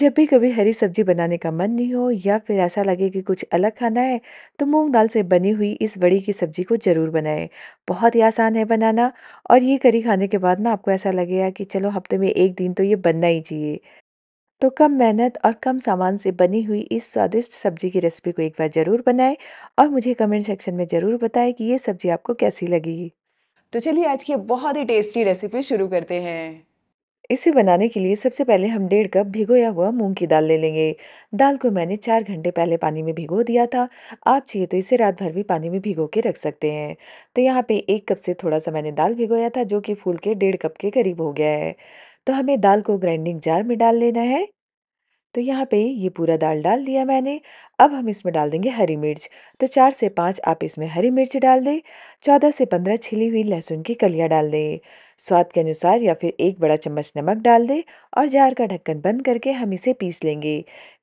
जब भी कभी हरी सब्जी बनाने का मन नहीं हो या फिर ऐसा लगे कि कुछ अलग खाना है तो मूंग दाल से बनी हुई इस बड़ी की सब्जी को ज़रूर बनाएं बहुत ही आसान है बनाना और ये करी खाने के बाद ना आपको ऐसा लगेगा कि चलो हफ्ते में एक दिन तो ये बनना ही चाहिए तो कम मेहनत और कम सामान से बनी हुई इस स्वादिष्ट सब्जी की रेसिपी को एक बार ज़रूर बनाएं और मुझे कमेंट सेक्शन में ज़रूर बताएं कि ये सब्जी आपको कैसी लगी तो चलिए आज की बहुत ही टेस्टी रेसिपी शुरू करते हैं इसे बनाने के लिए सबसे पहले हम डेढ़ कप भिगोया हुआ मूंग की दाल ले लेंगे दाल को मैंने चार घंटे पहले पानी में भिगो दिया था आप चाहिए तो इसे रात भर भी पानी में भिगो के रख सकते हैं तो यहाँ पे एक कप से थोड़ा सा मैंने दाल भिगोया था जो कि फूल के डेढ़ कप के करीब हो गया है तो हमें दाल को ग्राइंडिंग जार में डाल लेना है तो यहाँ पे ये पूरा दाल डाल दिया मैंने अब हम इसमें डाल देंगे हरी मिर्च तो चार से पाँच आप इसमें हरी मिर्च डाल दें चौदह से पंद्रह छिली हुई लहसुन की कलियाँ डाल दें स्वाद के अनुसार या फिर एक बड़ा चम्मच नमक डाल दें और जार का ढक्कन बंद करके हम इसे पीस लेंगे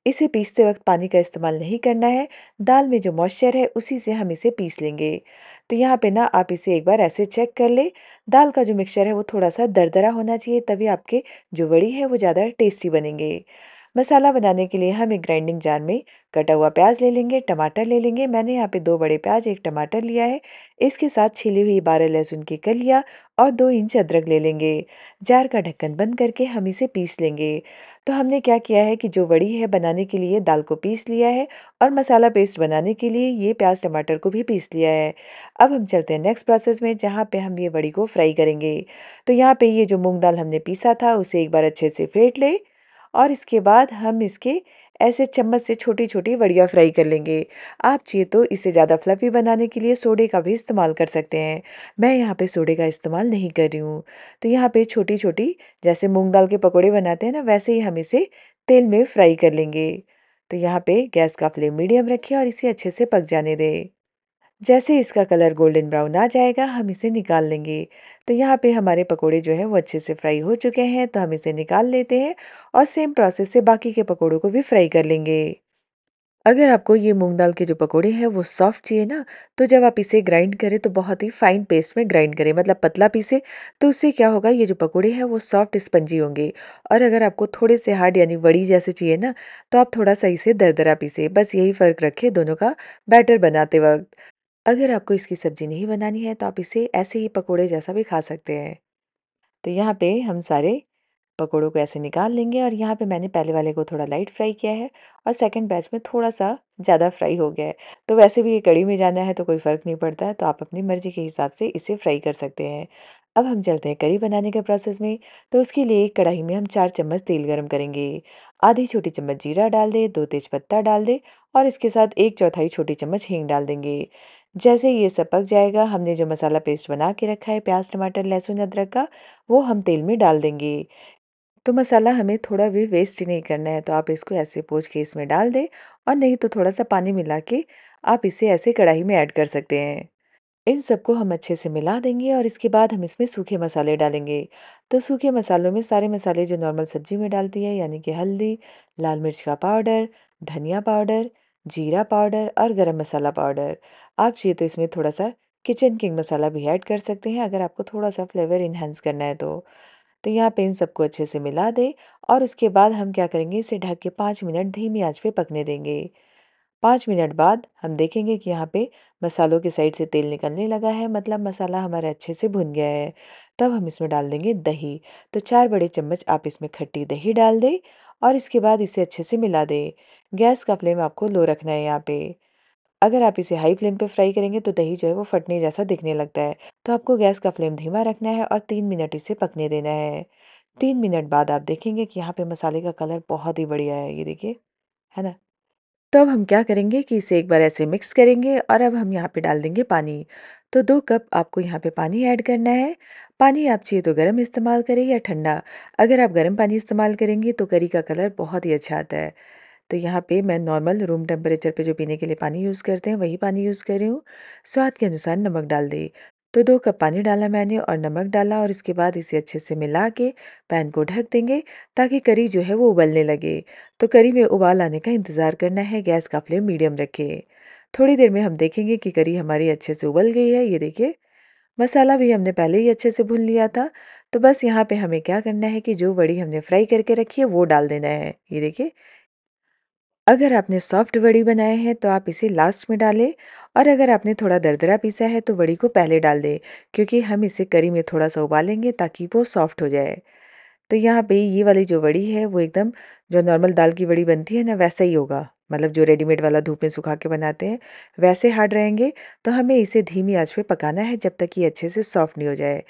इसे पीसते वक्त पानी का इस्तेमाल नहीं करना है दाल में जो मॉइस्चर है उसी से हम इसे पीस लेंगे तो यहाँ पे ना आप इसे एक बार ऐसे चेक कर ले दाल का जो मिक्सचर है वो थोड़ा सा दरदरा होना चाहिए तभी आपके जो वड़ी है वो ज़्यादा टेस्टी बनेंगे मसाला बनाने के लिए हम एक ग्राइंडिंग जार में कटा हुआ प्याज ले लेंगे टमाटर ले लेंगे मैंने यहाँ पे दो बड़े प्याज एक टमाटर लिया है इसके साथ छिली हुई बारह लहसुन की कलिया और दो इंच अदरक ले लेंगे जार का ढक्कन बंद करके हम इसे पीस लेंगे तो हमने क्या किया है कि जो बड़ी है बनाने के लिए दाल को पीस लिया है और मसाला पेस्ट बनाने के लिए ये प्याज टमाटर को भी पीस लिया है अब हम चलते हैं नेक्स्ट प्रोसेस में जहाँ पे हम ये बड़ी को फ्राई करेंगे तो यहाँ पे ये जो मूंग दाल हमने पीसा था उसे एक बार अच्छे से फेंट ले और इसके बाद हम इसके ऐसे चम्मच से छोटी छोटी वड़िया फ्राई कर लेंगे आप चाहिए तो इसे ज़्यादा फ्लफ़ी बनाने के लिए सोडे का भी इस्तेमाल कर सकते हैं मैं यहाँ पे सोडे का इस्तेमाल नहीं कर रही हूँ तो यहाँ पे छोटी छोटी जैसे मूंग दाल के पकोड़े बनाते हैं ना वैसे ही हम इसे तेल में फ्राई कर लेंगे तो यहाँ पर गैस का फ्लेम मीडियम रखें और इसे अच्छे से पक जाने दें जैसे इसका कलर गोल्डन ब्राउन आ जाएगा हम इसे निकाल लेंगे तो यहाँ पे हमारे पकोड़े जो है वो अच्छे से फ्राई हो चुके हैं तो हम इसे निकाल लेते हैं और सेम प्रोसेस से बाकी के पकोड़ों को भी फ्राई कर लेंगे अगर आपको ये मूंग दाल के जो पकोड़े हैं वो सॉफ्ट चाहिए ना तो जब आप इसे ग्राइंड करें तो बहुत ही फाइन पेस्ट में ग्राइंड करें मतलब पतला पीसे तो उससे क्या होगा ये जो पकोड़े हैं वो सॉफ्ट स्पंजी होंगे और अगर आपको थोड़े से हार्ड यानी बड़ी जैसे चाहिए ना तो आप थोड़ा सा इसे दरदरा पीसे बस यही फ़र्क रखें दोनों का बैटर बनाते वक्त अगर आपको इसकी सब्जी नहीं बनानी है तो आप इसे ऐसे ही पकोड़े जैसा भी खा सकते हैं तो यहाँ पे हम सारे पकोड़ों को ऐसे निकाल लेंगे और यहाँ पे मैंने पहले वाले को थोड़ा लाइट फ्राई किया है और सेकंड बैच में थोड़ा सा ज़्यादा फ्राई हो गया है तो वैसे भी ये कड़ी में जाना है तो कोई फ़र्क नहीं पड़ता है तो आप अपनी मर्ज़ी के हिसाब से इसे फ्राई कर सकते हैं अब हम चलते हैं करी बनाने के प्रोसेस में तो उसके लिए एक कढ़ाई में हम चार चम्मच तेल गर्म करेंगे आधी छोटी चम्मच जीरा डाल दें दो तेज पत्ता डाल दें और इसके साथ एक चौथाई छोटी चम्मच हींग डाल देंगे जैसे ये सब पक जाएगा हमने जो मसाला पेस्ट बना के रखा है प्याज टमाटर लहसुन अदरक का वो हम तेल में डाल देंगे तो मसाला हमें थोड़ा भी वेस्ट नहीं करना है तो आप इसको ऐसे पोच के इसमें डाल दें और नहीं तो थोड़ा सा पानी मिला के आप इसे ऐसे कढ़ाई में ऐड कर सकते हैं इन सबको हम अच्छे से मिला देंगे और इसके बाद हम इसमें सूखे मसाले डालेंगे तो सूखे मसालों में सारे मसाले जो नॉर्मल सब्जी में डालती है यानी कि हल्दी लाल मिर्च का पाउडर धनिया पाउडर जीरा पाउडर और गरम मसाला पाउडर आप चाहिए तो इसमें थोड़ा सा किचन किंग मसाला भी ऐड कर सकते हैं अगर आपको थोड़ा सा फ्लेवर इन्हेंस करना है तो तो यहाँ पे इन सबको अच्छे से मिला दें और उसके बाद हम क्या करेंगे इसे ढक के पाँच मिनट धीमी आंच पे पकने देंगे पाँच मिनट बाद हम देखेंगे कि यहाँ पे मसालों के साइड से तेल निकलने लगा है मतलब मसाला हमारा अच्छे से भुन गया है तब हम इसमें डाल देंगे दही तो चार बड़े चम्मच आप इसमें खट्टी दही डाल दें और इसके बाद इसे अच्छे से मिला दें गैस का फ्लेम आपको लो रखना है यहाँ पे अगर आप इसे हाई फ्लेम पे फ्राई करेंगे तो दही जो है वो फटने जैसा दिखने लगता है तो आपको गैस का फ्लेम धीमा रखना है और तीन मिनट इसे पकने देना है तीन मिनट बाद आप देखेंगे कि यहाँ पे मसाले का कलर बहुत ही बढ़िया है ये देखिए है ना तो अब हम क्या करेंगे कि इसे एक बार ऐसे मिक्स करेंगे और अब हम यहाँ पे डाल देंगे पानी तो दो कप आपको यहाँ पे पानी ऐड करना है पानी आप चाहिए तो गर्म इस्तेमाल करें या ठंडा अगर आप गर्म पानी इस्तेमाल करेंगे तो करी का कलर बहुत ही अच्छा आता है तो यहाँ पे मैं नॉर्मल रूम टेम्परेचर पे जो पीने के लिए पानी यूज़ करते हैं वही पानी यूज़ कर रही हूँ स्वाद के अनुसार नमक डाल दें तो दो कप पानी डाला मैंने और नमक डाला और इसके बाद इसे अच्छे से मिला के पैन को ढक देंगे ताकि करी जो है वो उबलने लगे तो करी में उबाल आने का इंतज़ार करना है गैस का फ्लेम मीडियम रखें थोड़ी देर में हम देखेंगे कि करी हमारी अच्छे से उबल गई है ये देखिए मसाला भी हमने पहले ही अच्छे से भून लिया था तो बस यहाँ पे हमें क्या करना है कि जो वड़ी हमने फ्राई करके रखी है वो डाल देना है ये देखिए अगर आपने सॉफ्ट वड़ी बनाए हैं तो आप इसे लास्ट में डालें और अगर आपने थोड़ा दरदरा पीसा है तो वड़ी को पहले डाल दें क्योंकि हम इसे करी में थोड़ा सा उबालेंगे ताकि वो सॉफ्ट हो जाए तो यहाँ पे ये वाली जो वड़ी है वो एकदम जो नॉर्मल दाल की वड़ी बनती है ना वैसा ही होगा मतलब जो रेडीमेड वाला धूप में सुखा के बनाते हैं वैसे हार्ड रहेंगे तो हमें इसे धीमी आँच पर पकाना है जब तक ये अच्छे से सॉफ्ट नहीं हो जाए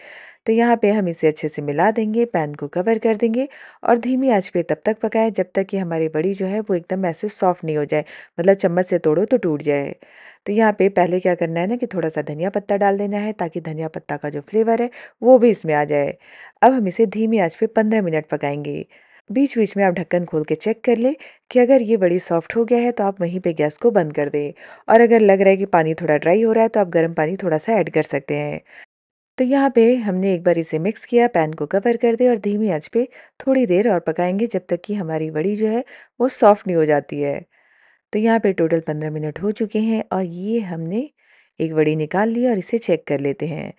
तो यहाँ पे हम इसे अच्छे से मिला देंगे पैन को कवर कर देंगे और धीमी आंच पे तब तक पकाएं जब तक कि हमारी बड़ी जो है वो एकदम ऐसे सॉफ्ट नहीं हो जाए मतलब चम्मच से तोड़ो तो टूट जाए तो यहाँ पे पहले क्या करना है ना कि थोड़ा सा धनिया पत्ता डाल देना है ताकि धनिया पत्ता का जो फ्लेवर है वो भी इसमें आ जाए अब हम इसे धीमी आँच पे पंद्रह मिनट पकाएंगे बीच बीच में आप ढक्कन खोल के चेक कर लें कि अगर ये बड़ी सॉफ्ट हो गया है तो आप वहीं पे गैस को बंद कर दें और अगर लग रहा है कि पानी थोड़ा ड्राई हो रहा है तो आप गर्म पानी थोड़ा सा ऐड कर सकते हैं तो यहाँ पे हमने एक बार इसे मिक्स किया पैन को कवर कर दे और धीमी आंच पे थोड़ी देर और पकाएंगे जब तक कि हमारी वड़ी जो है वो सॉफ्ट नहीं हो जाती है तो यहाँ पे टोटल पंद्रह मिनट हो चुके हैं और ये हमने एक वड़ी निकाल ली और इसे चेक कर लेते हैं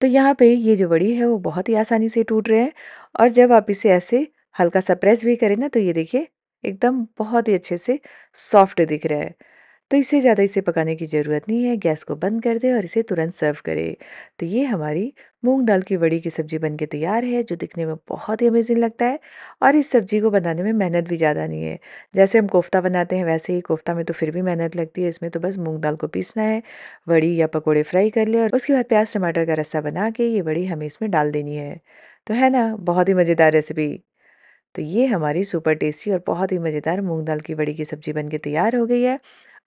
तो यहाँ पे ये जो वड़ी है वो बहुत ही आसानी से टूट रहे हैं और जब आप इसे ऐसे हल्का सा प्रेस भी करें ना तो ये देखिए एकदम बहुत ही अच्छे से सॉफ्ट दिख रहा है तो इससे ज़्यादा इसे पकाने की ज़रूरत नहीं है गैस को बंद कर दे और इसे तुरंत सर्व करें तो ये हमारी मूंग दाल की वड़ी की सब्ज़ी बन के तैयार है जो दिखने में बहुत ही अमेजिंग लगता है और इस सब्ज़ी को बनाने में मेहनत भी ज़्यादा नहीं है जैसे हम कोफ्ता बनाते हैं वैसे ही कोफ्ता में तो फिर भी मेहनत लगती है इसमें तो बस मूंग दाल को पीसना है वड़ी या पकौड़े फ्राई कर ले और उसके बाद प्याज टमाटर का रस्सा बना के ये वड़ी हमें इसमें डाल देनी है तो है ना बहुत ही मज़ेदार रेसिपी तो ये हमारी सुपर टेस्टी और बहुत ही मज़ेदार मूंग दाल की बड़ी की सब्ज़ी बन के तैयार हो गई है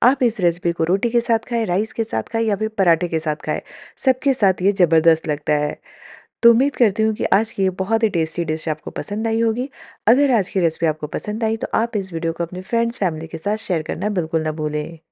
आप इस रेसिपी को रोटी के साथ खाएं राइस के साथ खाएं या फिर पराठे के साथ खाएं सबके साथ ये ज़बरदस्त लगता है तो उम्मीद करती हूँ कि आज की ये बहुत ही टेस्टी डिश आपको पसंद आई होगी अगर आज की रेसिपी आपको पसंद आई तो आप इस वीडियो को अपने फ्रेंड्स फैमिली के साथ शेयर करना बिल्कुल ना भूलें